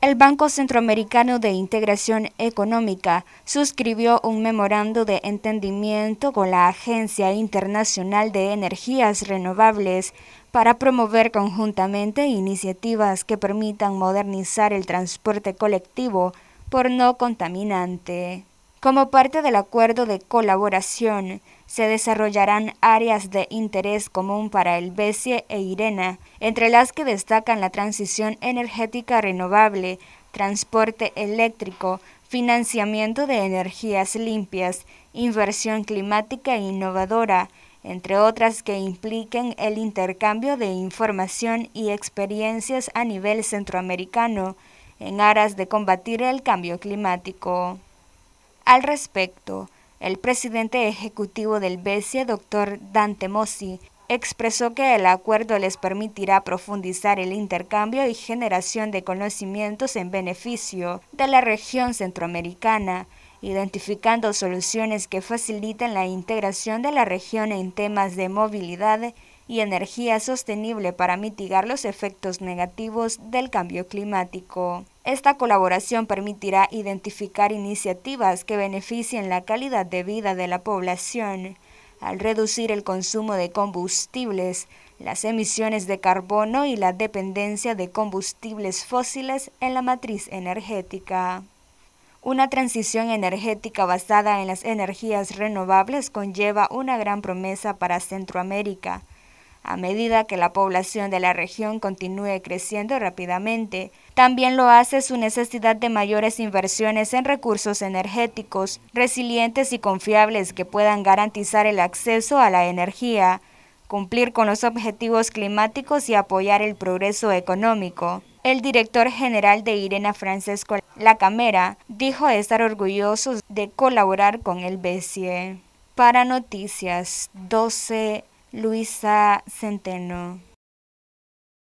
El Banco Centroamericano de Integración Económica suscribió un memorando de entendimiento con la Agencia Internacional de Energías Renovables para promover conjuntamente iniciativas que permitan modernizar el transporte colectivo por no contaminante. Como parte del acuerdo de colaboración, se desarrollarán áreas de interés común para el BESIE e IRENA, entre las que destacan la transición energética renovable, transporte eléctrico, financiamiento de energías limpias, inversión climática e innovadora, entre otras que impliquen el intercambio de información y experiencias a nivel centroamericano en aras de combatir el cambio climático. Al respecto, el presidente ejecutivo del BESIE, doctor Dante Mossi, expresó que el acuerdo les permitirá profundizar el intercambio y generación de conocimientos en beneficio de la región centroamericana, identificando soluciones que faciliten la integración de la región en temas de movilidad y energía sostenible para mitigar los efectos negativos del cambio climático. Esta colaboración permitirá identificar iniciativas que beneficien la calidad de vida de la población al reducir el consumo de combustibles, las emisiones de carbono y la dependencia de combustibles fósiles en la matriz energética. Una transición energética basada en las energías renovables conlleva una gran promesa para Centroamérica, a medida que la población de la región continúe creciendo rápidamente, también lo hace su necesidad de mayores inversiones en recursos energéticos, resilientes y confiables que puedan garantizar el acceso a la energía, cumplir con los objetivos climáticos y apoyar el progreso económico. El director general de Irena Francesco Camera dijo estar orgulloso de colaborar con el BCE. Para Noticias 12 Luisa Centeno.